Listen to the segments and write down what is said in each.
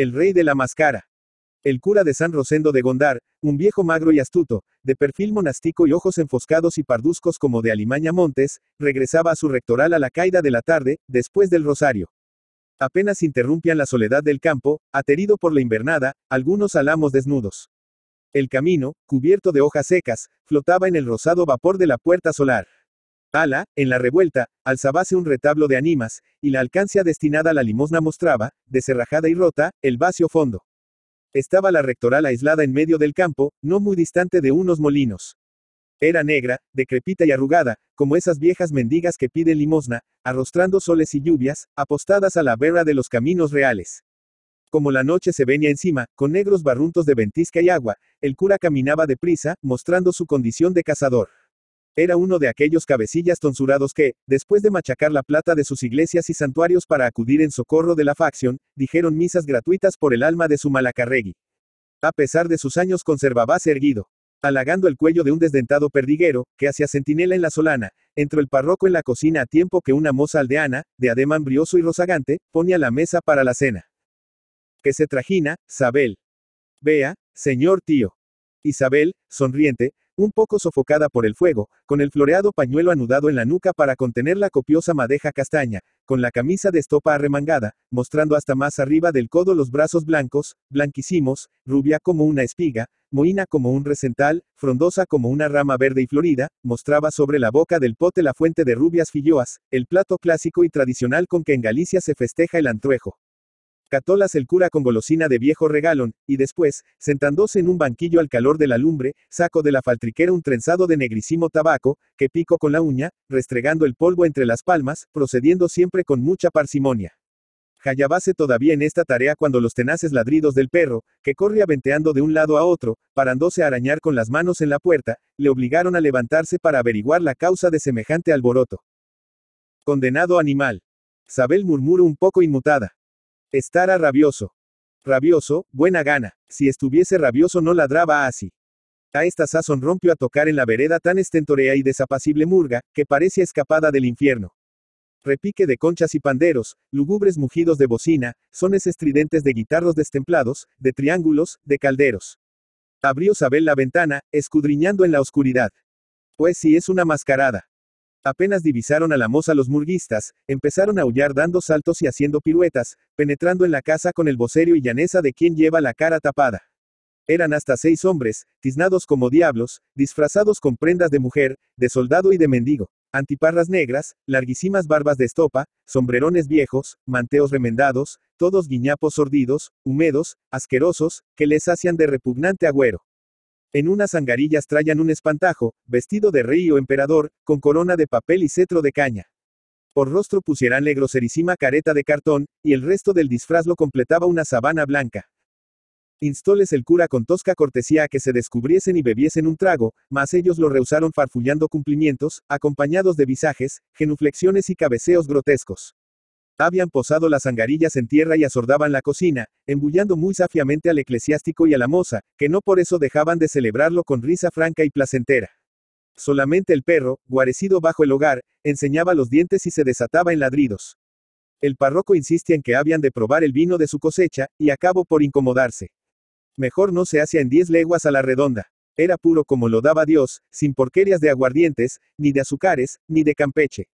El rey de la máscara. El cura de San Rosendo de Gondar, un viejo magro y astuto, de perfil monástico y ojos enfoscados y parduzcos como de Alimaña Montes, regresaba a su rectoral a la caída de la tarde, después del rosario. Apenas interrumpían la soledad del campo, aterido por la invernada, algunos alamos desnudos. El camino, cubierto de hojas secas, flotaba en el rosado vapor de la puerta solar. Ala, en la revuelta, alzabase un retablo de animas, y la alcancia destinada a la limosna mostraba, deserrajada y rota, el vacío fondo. Estaba la rectoral aislada en medio del campo, no muy distante de unos molinos. Era negra, decrepita y arrugada, como esas viejas mendigas que piden limosna, arrostrando soles y lluvias, apostadas a la vera de los caminos reales. Como la noche se venía encima, con negros barruntos de ventisca y agua, el cura caminaba deprisa, mostrando su condición de cazador. Era uno de aquellos cabecillas tonsurados que, después de machacar la plata de sus iglesias y santuarios para acudir en socorro de la facción, dijeron misas gratuitas por el alma de su Malacarregui. A pesar de sus años conservaba erguido, halagando el cuello de un desdentado perdiguero, que hacía centinela en la solana, entró el párroco en la cocina a tiempo que una moza aldeana, de ademán brioso y rozagante, ponía la mesa para la cena. Que se trajina, Sabel. Vea, señor tío. Isabel, sonriente, un poco sofocada por el fuego, con el floreado pañuelo anudado en la nuca para contener la copiosa madeja castaña, con la camisa de estopa arremangada, mostrando hasta más arriba del codo los brazos blancos, blanquísimos, rubia como una espiga, moína como un recental, frondosa como una rama verde y florida, mostraba sobre la boca del pote la fuente de rubias filloas, el plato clásico y tradicional con que en Galicia se festeja el antruejo. Católas el cura con golosina de viejo regalón, y después, sentándose en un banquillo al calor de la lumbre, sacó de la faltriquera un trenzado de negrísimo tabaco, que pico con la uña, restregando el polvo entre las palmas, procediendo siempre con mucha parsimonia. Jayabase todavía en esta tarea cuando los tenaces ladridos del perro, que corre aventeando de un lado a otro, parándose a arañar con las manos en la puerta, le obligaron a levantarse para averiguar la causa de semejante alboroto. Condenado animal. Sabel murmuró un poco inmutada. Estará rabioso. Rabioso, buena gana. Si estuviese rabioso no ladraba así. A esta sazón rompió a tocar en la vereda tan estentorea y desapacible murga, que parece escapada del infierno. Repique de conchas y panderos, lugubres mugidos de bocina, sones estridentes de guitarros destemplados, de triángulos, de calderos. Abrió Sabel la ventana, escudriñando en la oscuridad. Pues si es una mascarada. Apenas divisaron a la moza los murguistas, empezaron a aullar dando saltos y haciendo piruetas, penetrando en la casa con el vocerio y llaneza de quien lleva la cara tapada. Eran hasta seis hombres, tiznados como diablos, disfrazados con prendas de mujer, de soldado y de mendigo, antiparras negras, larguísimas barbas de estopa, sombrerones viejos, manteos remendados, todos guiñapos sordidos, húmedos, asquerosos, que les hacían de repugnante agüero. En unas angarillas traían un espantajo, vestido de rey o emperador, con corona de papel y cetro de caña. Por rostro pusieranle groserísima careta de cartón, y el resto del disfraz lo completaba una sabana blanca. Instóles el cura con tosca cortesía a que se descubriesen y bebiesen un trago, mas ellos lo rehusaron farfullando cumplimientos, acompañados de visajes, genuflexiones y cabeceos grotescos. Habían posado las angarillas en tierra y asordaban la cocina, embullando muy safiamente al eclesiástico y a la moza, que no por eso dejaban de celebrarlo con risa franca y placentera. Solamente el perro, guarecido bajo el hogar, enseñaba los dientes y se desataba en ladridos. El párroco insistía en que habían de probar el vino de su cosecha, y acabó por incomodarse. Mejor no se hacía en diez leguas a la redonda. Era puro como lo daba Dios, sin porquerías de aguardientes, ni de azúcares, ni de campeche.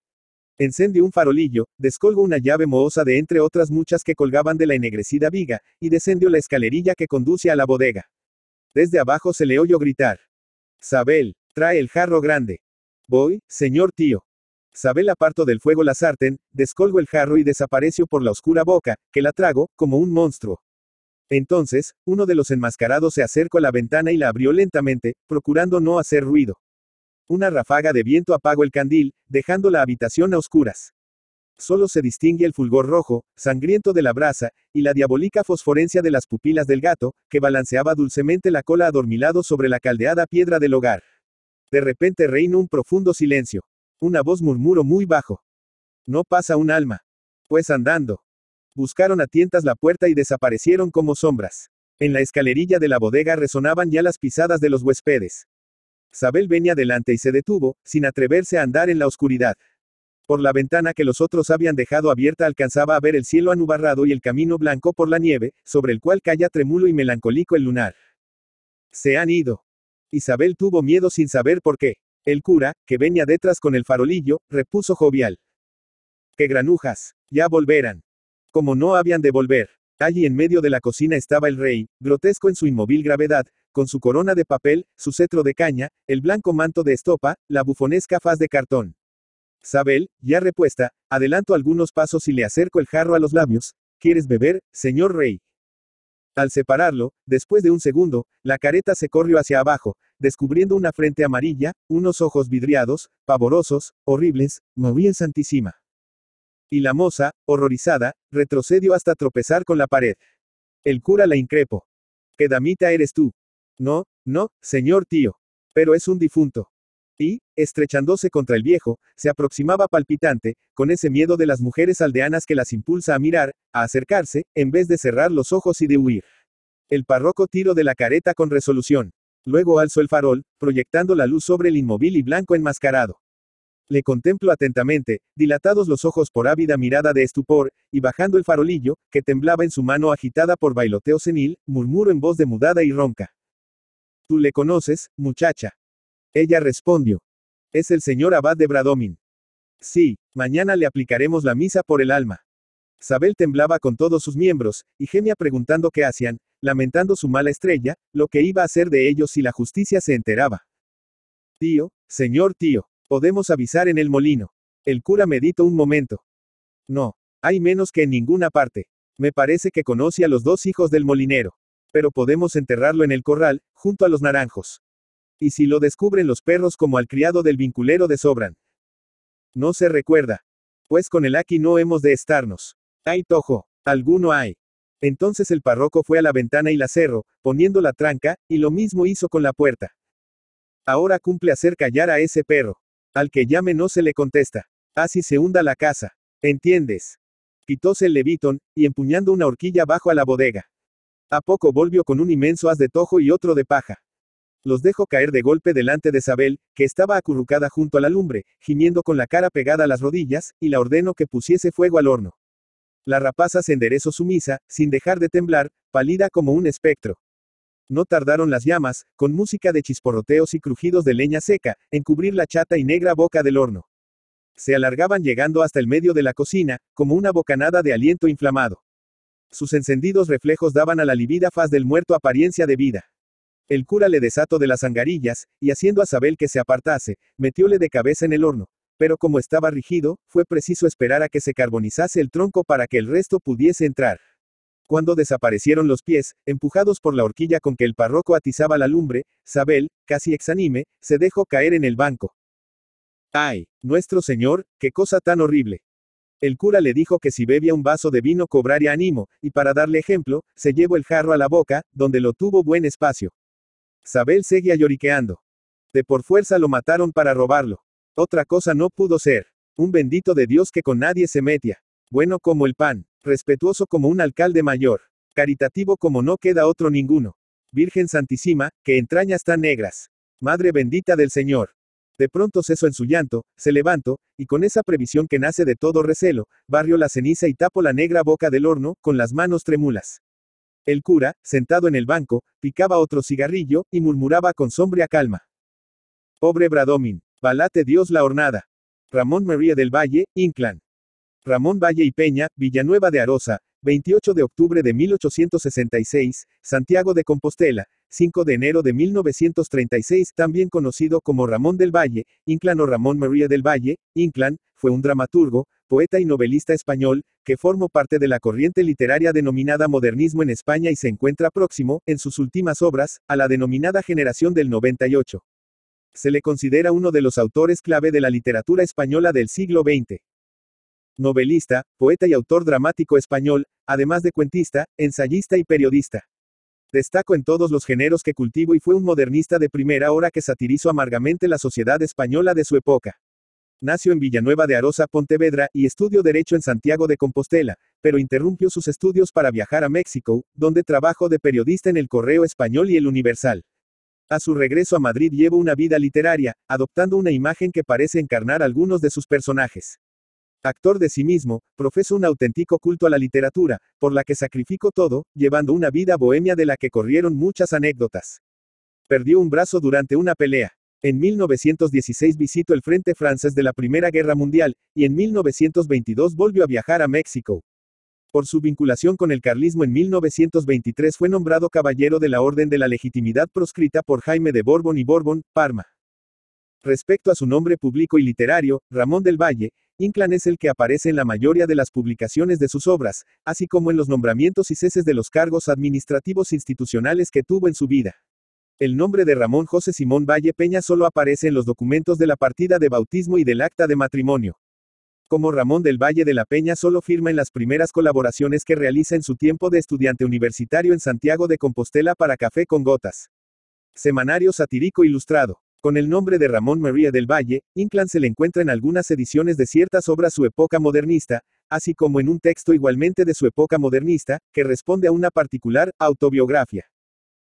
Encendió un farolillo, descolgó una llave mohosa de entre otras muchas que colgaban de la ennegrecida viga, y descendió la escalerilla que conduce a la bodega. Desde abajo se le oyó gritar. Sabel, trae el jarro grande. Voy, señor tío. Sabel aparto del fuego la sartén, descolgo el jarro y desapareció por la oscura boca, que la trago, como un monstruo. Entonces, uno de los enmascarados se acercó a la ventana y la abrió lentamente, procurando no hacer ruido. Una ráfaga de viento apagó el candil, dejando la habitación a oscuras. Solo se distingue el fulgor rojo, sangriento de la brasa, y la diabólica fosforencia de las pupilas del gato, que balanceaba dulcemente la cola adormilado sobre la caldeada piedra del hogar. De repente reina un profundo silencio. Una voz murmuró muy bajo. No pasa un alma. Pues andando. Buscaron a tientas la puerta y desaparecieron como sombras. En la escalerilla de la bodega resonaban ya las pisadas de los huéspedes. Sabel venía adelante y se detuvo, sin atreverse a andar en la oscuridad. Por la ventana que los otros habían dejado abierta alcanzaba a ver el cielo anubarrado y el camino blanco por la nieve, sobre el cual caía tremulo y melancólico el lunar. Se han ido. Isabel tuvo miedo sin saber por qué. El cura, que venía detrás con el farolillo, repuso jovial. ¡Qué granujas! Ya volverán. Como no habían de volver. Allí en medio de la cocina estaba el rey, grotesco en su inmóvil gravedad, con su corona de papel, su cetro de caña, el blanco manto de estopa, la bufonesca faz de cartón. Sabel, ya repuesta, adelanto algunos pasos y le acerco el jarro a los labios. ¿Quieres beber, señor rey? Al separarlo, después de un segundo, la careta se corrió hacia abajo, descubriendo una frente amarilla, unos ojos vidriados, pavorosos, horribles, movía Santísima. Y la moza, horrorizada, retrocedió hasta tropezar con la pared. El cura la increpó. ¿Qué damita eres tú? No, no, señor tío. Pero es un difunto. Y, estrechándose contra el viejo, se aproximaba palpitante, con ese miedo de las mujeres aldeanas que las impulsa a mirar, a acercarse, en vez de cerrar los ojos y de huir. El párroco tiró de la careta con resolución. Luego alzó el farol, proyectando la luz sobre el inmóvil y blanco enmascarado. Le contemplo atentamente, dilatados los ojos por ávida mirada de estupor, y bajando el farolillo, que temblaba en su mano agitada por bailoteo senil, murmuró en voz de mudada y ronca. Tú le conoces, muchacha. Ella respondió. Es el señor abad de Bradomin. Sí, mañana le aplicaremos la misa por el alma. Sabel temblaba con todos sus miembros, y gemia preguntando qué hacían, lamentando su mala estrella, lo que iba a hacer de ellos si la justicia se enteraba. Tío, señor tío. Podemos avisar en el molino. El cura medita un momento. No, hay menos que en ninguna parte. Me parece que conoce a los dos hijos del molinero. Pero podemos enterrarlo en el corral, junto a los naranjos. Y si lo descubren los perros como al criado del vinculero de Sobran. No se recuerda. Pues con el aquí no hemos de estarnos. Hay tojo, alguno hay. Entonces el párroco fue a la ventana y la cerró, poniendo la tranca, y lo mismo hizo con la puerta. Ahora cumple hacer callar a ese perro. Al que llame no se le contesta. Así se hunda la casa. ¿Entiendes? Quitóse el levitón, y empuñando una horquilla bajo a la bodega. A poco volvió con un inmenso haz de tojo y otro de paja. Los dejó caer de golpe delante de Sabel, que estaba acurrucada junto a la lumbre, gimiendo con la cara pegada a las rodillas, y la ordenó que pusiese fuego al horno. La rapaza se enderezó sumisa, sin dejar de temblar, pálida como un espectro. No tardaron las llamas, con música de chisporroteos y crujidos de leña seca, en cubrir la chata y negra boca del horno. Se alargaban llegando hasta el medio de la cocina, como una bocanada de aliento inflamado. Sus encendidos reflejos daban a la livida faz del muerto apariencia de vida. El cura le desató de las angarillas, y haciendo a Sabel que se apartase, metióle de cabeza en el horno, pero como estaba rígido, fue preciso esperar a que se carbonizase el tronco para que el resto pudiese entrar. Cuando desaparecieron los pies, empujados por la horquilla con que el párroco atizaba la lumbre, Sabel, casi exanime, se dejó caer en el banco. ¡Ay! Nuestro Señor, qué cosa tan horrible. El cura le dijo que si bebía un vaso de vino cobraría ánimo, y para darle ejemplo, se llevó el jarro a la boca, donde lo tuvo buen espacio. Sabel seguía lloriqueando. De por fuerza lo mataron para robarlo. Otra cosa no pudo ser. Un bendito de Dios que con nadie se metía. Bueno como el pan. Respetuoso como un alcalde mayor. Caritativo como no queda otro ninguno. Virgen Santísima, que entrañas tan negras. Madre bendita del Señor. De pronto ceso en su llanto, se levanto, y con esa previsión que nace de todo recelo, barrio la ceniza y tapo la negra boca del horno, con las manos trémulas. El cura, sentado en el banco, picaba otro cigarrillo, y murmuraba con sombria calma. Pobre Bradomín, balate Dios la hornada. Ramón María del Valle, Inclán. Ramón Valle y Peña, Villanueva de Arosa, 28 de octubre de 1866, Santiago de Compostela, 5 de enero de 1936, también conocido como Ramón del Valle, Inclán o Ramón María del Valle, Inclán, fue un dramaturgo, poeta y novelista español, que formó parte de la corriente literaria denominada modernismo en España y se encuentra próximo, en sus últimas obras, a la denominada generación del 98. Se le considera uno de los autores clave de la literatura española del siglo XX. Novelista, poeta y autor dramático español, además de cuentista, ensayista y periodista. Destaco en todos los géneros que cultivo y fue un modernista de primera hora que satirizó amargamente la sociedad española de su época. Nació en Villanueva de Arosa, Pontevedra, y estudió Derecho en Santiago de Compostela, pero interrumpió sus estudios para viajar a México, donde trabajó de periodista en el Correo Español y el Universal. A su regreso a Madrid llevó una vida literaria, adoptando una imagen que parece encarnar algunos de sus personajes. Actor de sí mismo, profesó un auténtico culto a la literatura, por la que sacrificó todo, llevando una vida bohemia de la que corrieron muchas anécdotas. Perdió un brazo durante una pelea. En 1916 visitó el frente francés de la Primera Guerra Mundial, y en 1922 volvió a viajar a México. Por su vinculación con el carlismo en 1923 fue nombrado caballero de la Orden de la Legitimidad proscrita por Jaime de Borbón y Borbón, Parma. Respecto a su nombre público y literario, Ramón del Valle, Inclan es el que aparece en la mayoría de las publicaciones de sus obras, así como en los nombramientos y ceses de los cargos administrativos institucionales que tuvo en su vida. El nombre de Ramón José Simón Valle Peña solo aparece en los documentos de la partida de bautismo y del acta de matrimonio. Como Ramón del Valle de la Peña solo firma en las primeras colaboraciones que realiza en su tiempo de estudiante universitario en Santiago de Compostela para Café con Gotas. Semanario satírico ilustrado. Con el nombre de Ramón María del Valle, Inclán se le encuentra en algunas ediciones de ciertas obras su época modernista, así como en un texto igualmente de su época modernista, que responde a una particular autobiografía.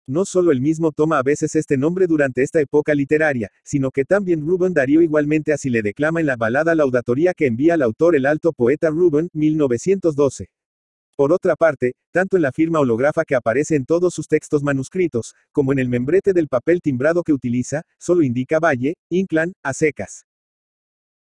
No solo él mismo toma a veces este nombre durante esta época literaria, sino que también Rubén Darío igualmente así le declama en la balada laudatoria que envía al autor el alto poeta Rubén, 1912. Por otra parte, tanto en la firma holografa que aparece en todos sus textos manuscritos, como en el membrete del papel timbrado que utiliza, solo indica Valle, Inclán, a secas.